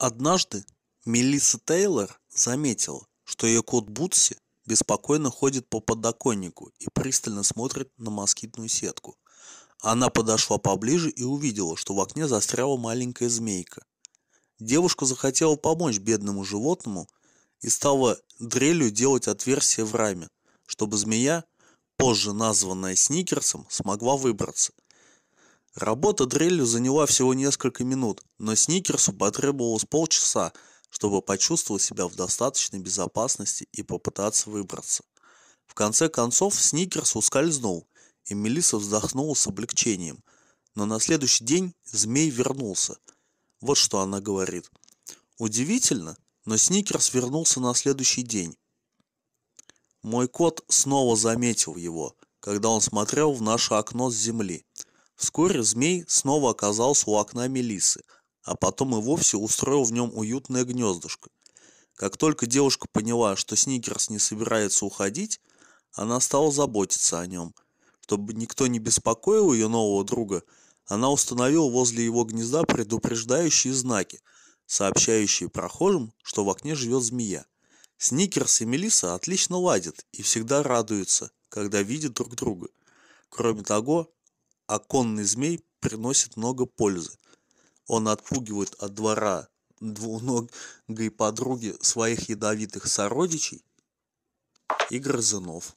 Однажды Мелисса Тейлор заметила, что ее кот Бутси беспокойно ходит по подоконнику и пристально смотрит на москитную сетку. Она подошла поближе и увидела, что в окне застряла маленькая змейка. Девушка захотела помочь бедному животному и стала дрелью делать отверстие в раме, чтобы змея, позже названная Сникерсом, смогла выбраться. Работа дрелью заняла всего несколько минут, но Сникерсу потребовалось полчаса, чтобы почувствовать себя в достаточной безопасности и попытаться выбраться. В конце концов Сникерс ускользнул, и Мелисса вздохнула с облегчением. Но на следующий день змей вернулся. Вот что она говорит. Удивительно, но Сникерс вернулся на следующий день. Мой кот снова заметил его, когда он смотрел в наше окно с земли – Вскоре змей снова оказался у окна Мелисы, а потом и вовсе устроил в нем уютное гнездышко. Как только девушка поняла, что Сникерс не собирается уходить, она стала заботиться о нем. Чтобы никто не беспокоил ее нового друга, она установила возле его гнезда предупреждающие знаки, сообщающие прохожим, что в окне живет змея. Сникерс и Мелиса отлично ладят и всегда радуются, когда видят друг друга. Кроме того, оконный змей приносит много пользы. Он отпугивает от двора двуногой подруги своих ядовитых сородичей и грызунов.